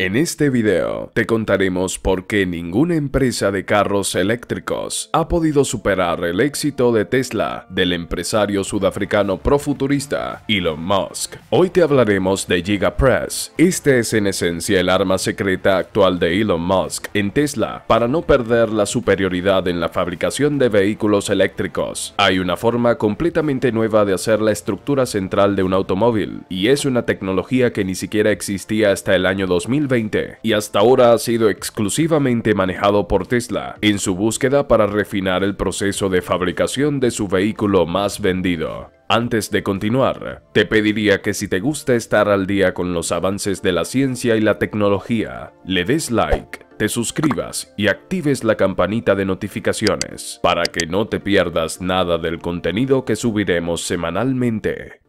En este video te contaremos por qué ninguna empresa de carros eléctricos ha podido superar el éxito de Tesla del empresario sudafricano profuturista Elon Musk. Hoy te hablaremos de GigaPress. Este es en esencia el arma secreta actual de Elon Musk en Tesla para no perder la superioridad en la fabricación de vehículos eléctricos. Hay una forma completamente nueva de hacer la estructura central de un automóvil y es una tecnología que ni siquiera existía hasta el año 2000 y hasta ahora ha sido exclusivamente manejado por Tesla en su búsqueda para refinar el proceso de fabricación de su vehículo más vendido. Antes de continuar, te pediría que si te gusta estar al día con los avances de la ciencia y la tecnología, le des like, te suscribas y actives la campanita de notificaciones para que no te pierdas nada del contenido que subiremos semanalmente.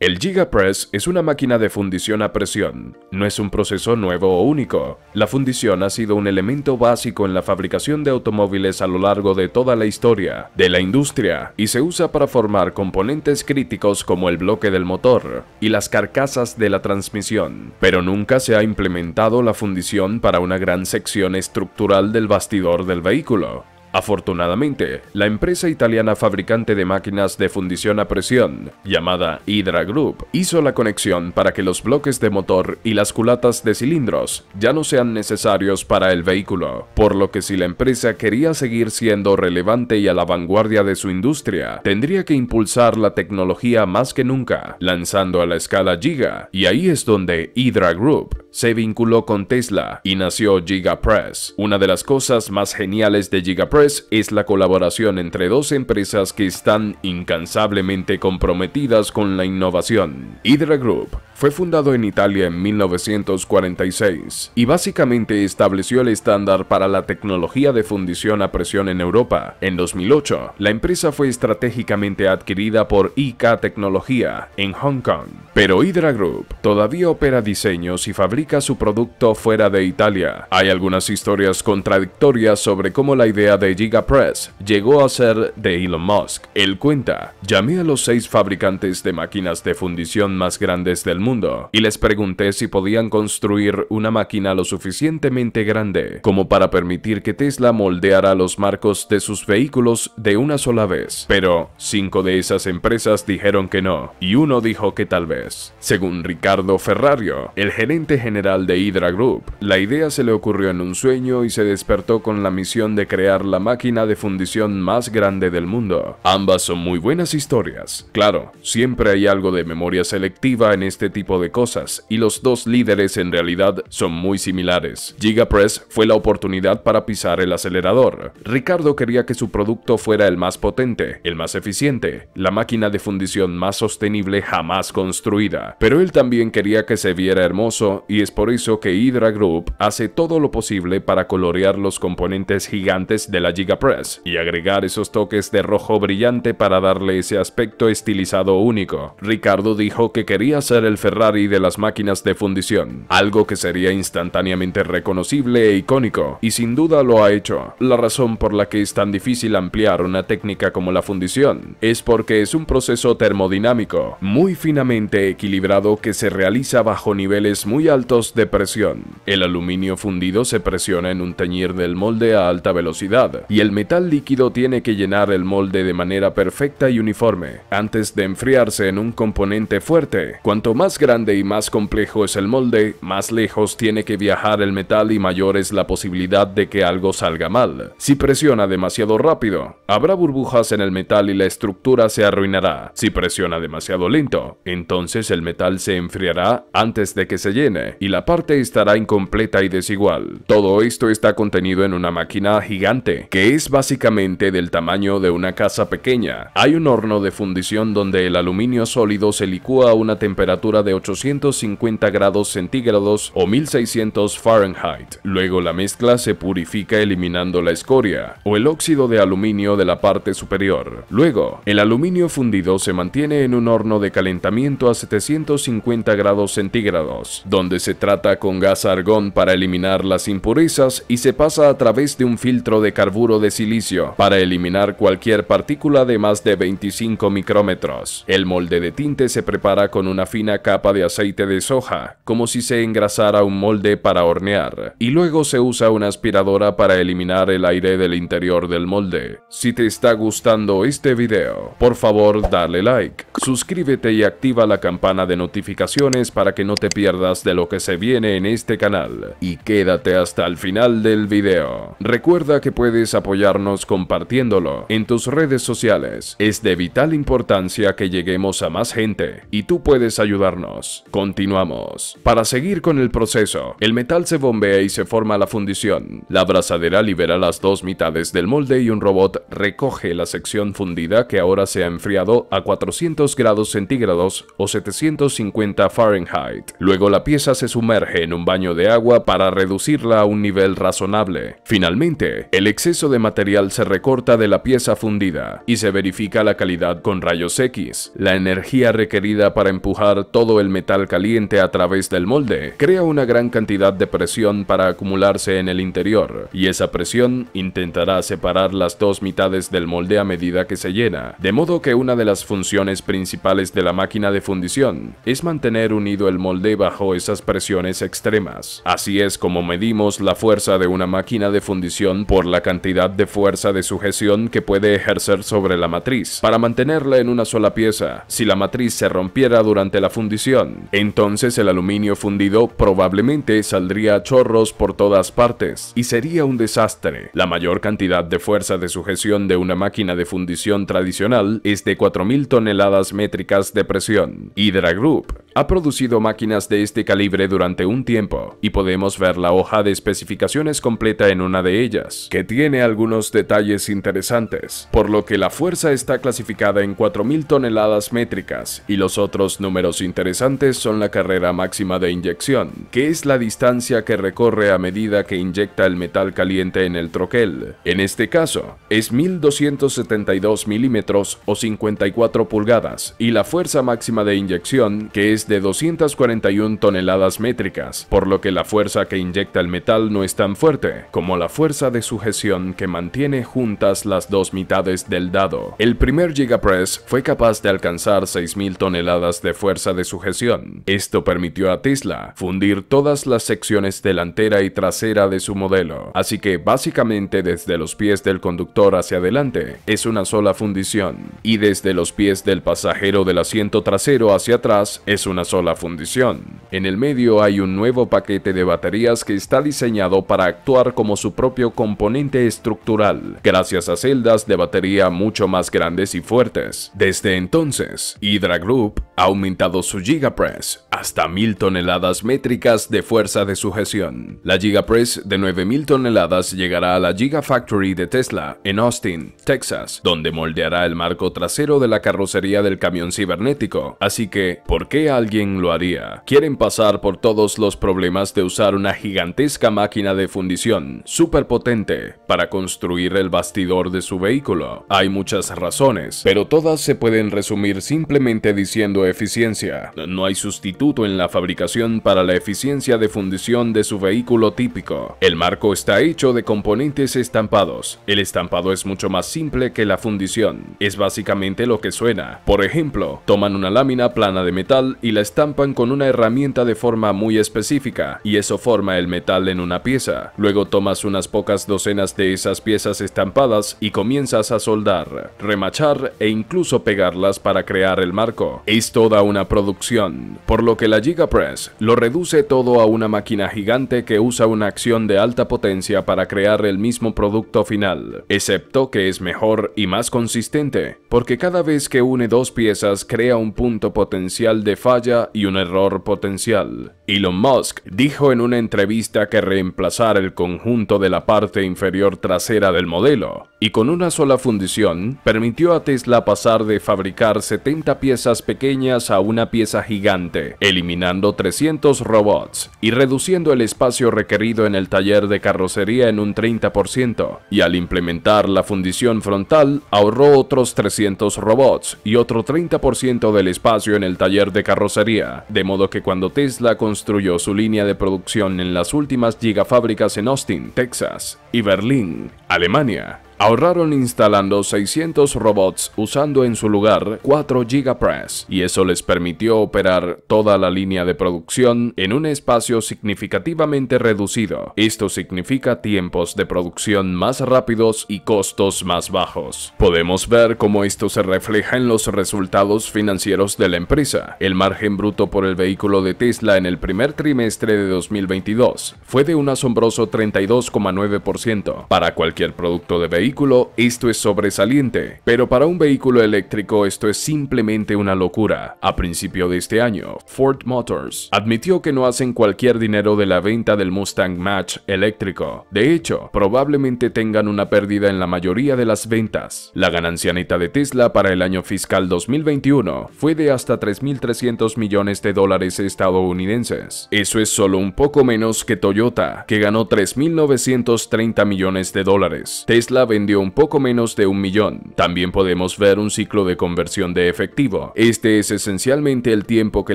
El GigaPress es una máquina de fundición a presión. No es un proceso nuevo o único. La fundición ha sido un elemento básico en la fabricación de automóviles a lo largo de toda la historia de la industria y se usa para formar componentes críticos como el bloque del motor y las carcasas de la transmisión. Pero nunca se ha implementado la fundición para una gran sección estructural del bastidor del vehículo. Afortunadamente, la empresa italiana fabricante de máquinas de fundición a presión, llamada Hydra Group, hizo la conexión para que los bloques de motor y las culatas de cilindros ya no sean necesarios para el vehículo, por lo que si la empresa quería seguir siendo relevante y a la vanguardia de su industria, tendría que impulsar la tecnología más que nunca, lanzando a la escala Giga, y ahí es donde Hydra Group se vinculó con Tesla y nació Giga Press. Una de las cosas más geniales de Giga Press es la colaboración entre dos empresas que están incansablemente comprometidas con la innovación. Hydra Group fue fundado en Italia en 1946 y básicamente estableció el estándar para la tecnología de fundición a presión en Europa. En 2008, la empresa fue estratégicamente adquirida por IK Tecnología en Hong Kong, pero Hydra Group todavía opera diseños y fabrica su producto fuera de Italia. Hay algunas historias contradictorias sobre cómo la idea de Giga Press llegó a ser de Elon Musk. Él cuenta, llamé a los seis fabricantes de máquinas de fundición más grandes del mundo y les pregunté si podían construir una máquina lo suficientemente grande como para permitir que Tesla moldeara los marcos de sus vehículos de una sola vez. Pero cinco de esas empresas dijeron que no y uno dijo que tal vez. Según Ricardo Ferrario, el gerente general de Hydra Group, la idea se le ocurrió en un sueño y se despertó con la misión de crear la máquina de fundición más grande del mundo. Ambas son muy buenas historias. Claro, siempre hay algo de memoria selectiva en este tipo de cosas, y los dos líderes en realidad son muy similares. GigaPress fue la oportunidad para pisar el acelerador. Ricardo quería que su producto fuera el más potente, el más eficiente, la máquina de fundición más sostenible jamás construida, pero él también quería que se viera hermoso y es por eso que Hydra Group hace todo lo posible para colorear los componentes gigantes de la Gigapress y agregar esos toques de rojo brillante para darle ese aspecto estilizado único. Ricardo dijo que quería ser el Ferrari de las máquinas de fundición, algo que sería instantáneamente reconocible e icónico, y sin duda lo ha hecho. La razón por la que es tan difícil ampliar una técnica como la fundición es porque es un proceso termodinámico, muy finamente equilibrado que se realiza bajo niveles muy altos de presión. El aluminio fundido se presiona en un teñir del molde a alta velocidad, y el metal líquido tiene que llenar el molde de manera perfecta y uniforme, antes de enfriarse en un componente fuerte. Cuanto más grande y más complejo es el molde, más lejos tiene que viajar el metal y mayor es la posibilidad de que algo salga mal. Si presiona demasiado rápido, habrá burbujas en el metal y la estructura se arruinará. Si presiona demasiado lento, entonces el metal se enfriará antes de que se llene y la parte estará incompleta y desigual. Todo esto está contenido en una máquina gigante que es básicamente del tamaño de una casa pequeña. Hay un horno de fundición donde el aluminio sólido se licúa a una temperatura de 850 grados centígrados o 1600 Fahrenheit. Luego la mezcla se purifica eliminando la escoria o el óxido de aluminio de la parte superior. Luego, el aluminio fundido se mantiene en un horno de calentamiento a 750 grados centígrados, donde se trata con gas argón para eliminar las impurezas y se pasa a través de un filtro de carbono de silicio para eliminar cualquier partícula de más de 25 micrómetros. El molde de tinte se prepara con una fina capa de aceite de soja, como si se engrasara un molde para hornear, y luego se usa una aspiradora para eliminar el aire del interior del molde. Si te está gustando este video, por favor dale like, suscríbete y activa la campana de notificaciones para que no te pierdas de lo que se viene en este canal, y quédate hasta el final del video. Recuerda que puedes apoyarnos compartiéndolo en tus redes sociales. Es de vital importancia que lleguemos a más gente y tú puedes ayudarnos. Continuamos. Para seguir con el proceso, el metal se bombea y se forma la fundición. La abrazadera libera las dos mitades del molde y un robot recoge la sección fundida que ahora se ha enfriado a 400 grados centígrados o 750 Fahrenheit. Luego la pieza se sumerge en un baño de agua para reducirla a un nivel razonable. Finalmente, el exceso exceso de material se recorta de la pieza fundida y se verifica la calidad con rayos X. La energía requerida para empujar todo el metal caliente a través del molde crea una gran cantidad de presión para acumularse en el interior y esa presión intentará separar las dos mitades del molde a medida que se llena, de modo que una de las funciones principales de la máquina de fundición es mantener unido el molde bajo esas presiones extremas. Así es como medimos la fuerza de una máquina de fundición por la cantidad cantidad de fuerza de sujeción que puede ejercer sobre la matriz, para mantenerla en una sola pieza. Si la matriz se rompiera durante la fundición, entonces el aluminio fundido probablemente saldría a chorros por todas partes y sería un desastre. La mayor cantidad de fuerza de sujeción de una máquina de fundición tradicional es de 4.000 toneladas métricas de presión. Hydra Group ha producido máquinas de este calibre durante un tiempo y podemos ver la hoja de especificaciones completa en una de ellas, que tiene tiene algunos detalles interesantes, por lo que la fuerza está clasificada en 4.000 toneladas métricas y los otros números interesantes son la carrera máxima de inyección, que es la distancia que recorre a medida que inyecta el metal caliente en el troquel. En este caso, es 1.272 milímetros o 54 pulgadas y la fuerza máxima de inyección, que es de 241 toneladas métricas, por lo que la fuerza que inyecta el metal no es tan fuerte como la fuerza de sujeción que mantiene juntas las dos mitades del dado. El primer Gigapress fue capaz de alcanzar 6.000 toneladas de fuerza de sujeción. Esto permitió a Tesla fundir todas las secciones delantera y trasera de su modelo, así que básicamente desde los pies del conductor hacia adelante es una sola fundición, y desde los pies del pasajero del asiento trasero hacia atrás es una sola fundición. En el medio hay un nuevo paquete de baterías que está diseñado para actuar como su propio componente estructural, gracias a celdas de batería mucho más grandes y fuertes. Desde entonces, Hydra Group ha aumentado su Gigapress hasta 1000 toneladas métricas de fuerza de sujeción. La Gigapress de 9000 toneladas llegará a la Gigafactory de Tesla en Austin, Texas, donde moldeará el marco trasero de la carrocería del camión cibernético. Así que, ¿por qué alguien lo haría? Quieren pasar por todos los problemas de usar una gigantesca máquina de fundición superpotente para construir el bastidor de su vehículo. Hay muchas razones, pero todas se pueden resumir simplemente diciendo eficiencia. No hay sustituto en la fabricación para la eficiencia de fundición de su vehículo típico. El marco está hecho de componentes estampados. El estampado es mucho más simple que la fundición. Es básicamente lo que suena. Por ejemplo, toman una lámina plana de metal y la estampan con una herramienta de forma muy específica y eso forma el metal en una pieza. Luego tomas unas pocas docenas de esas piezas estampadas y comienzas a soldar, remachar e incluso pegarlas para crear el marco. Esto toda una producción, por lo que la Giga Press lo reduce todo a una máquina gigante que usa una acción de alta potencia para crear el mismo producto final, excepto que es mejor y más consistente, porque cada vez que une dos piezas crea un punto potencial de falla y un error potencial. Elon Musk dijo en una entrevista que reemplazar el conjunto de la parte inferior trasera del modelo, y con una sola fundición, permitió a Tesla pasar de fabricar 70 piezas pequeñas a una pieza gigante, eliminando 300 robots y reduciendo el espacio requerido en el taller de carrocería en un 30%, y al implementar la fundición frontal ahorró otros 300 robots y otro 30% del espacio en el taller de carrocería, de modo que cuando Tesla construyó su línea de producción en las últimas gigafábricas en Austin, Texas, y Berlín, Alemania, Ahorraron instalando 600 robots usando en su lugar 4 GigaPress y eso les permitió operar toda la línea de producción en un espacio significativamente reducido. Esto significa tiempos de producción más rápidos y costos más bajos. Podemos ver cómo esto se refleja en los resultados financieros de la empresa. El margen bruto por el vehículo de Tesla en el primer trimestre de 2022 fue de un asombroso 32,9% para cualquier producto de vehículo esto es sobresaliente, pero para un vehículo eléctrico esto es simplemente una locura. A principio de este año, Ford Motors admitió que no hacen cualquier dinero de la venta del Mustang Match eléctrico. De hecho, probablemente tengan una pérdida en la mayoría de las ventas. La ganancia neta de Tesla para el año fiscal 2021 fue de hasta 3.300 millones de dólares estadounidenses. Eso es solo un poco menos que Toyota, que ganó 3.930 millones de dólares. Tesla un poco menos de un millón. También podemos ver un ciclo de conversión de efectivo. Este es esencialmente el tiempo que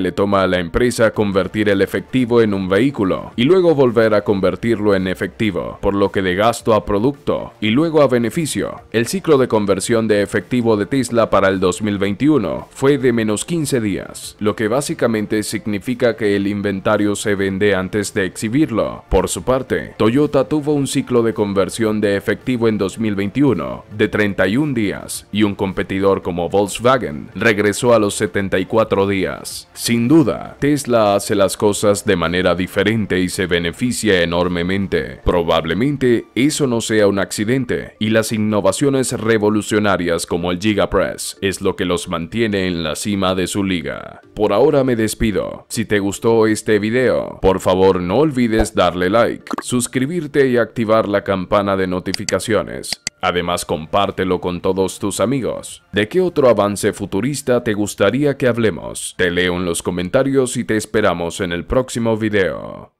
le toma a la empresa convertir el efectivo en un vehículo y luego volver a convertirlo en efectivo, por lo que de gasto a producto y luego a beneficio. El ciclo de conversión de efectivo de Tesla para el 2021 fue de menos 15 días, lo que básicamente significa que el inventario se vende antes de exhibirlo. Por su parte, Toyota tuvo un ciclo de conversión de efectivo en 2021 21 de 31 días y un competidor como Volkswagen regresó a los 74 días. Sin duda, Tesla hace las cosas de manera diferente y se beneficia enormemente. Probablemente eso no sea un accidente y las innovaciones revolucionarias como el GigaPress es lo que los mantiene en la cima de su liga. Por ahora me despido. Si te gustó este video, por favor no olvides darle like, suscribirte y activar la campana de notificaciones. Además, compártelo con todos tus amigos. ¿De qué otro avance futurista te gustaría que hablemos? Te leo en los comentarios y te esperamos en el próximo video.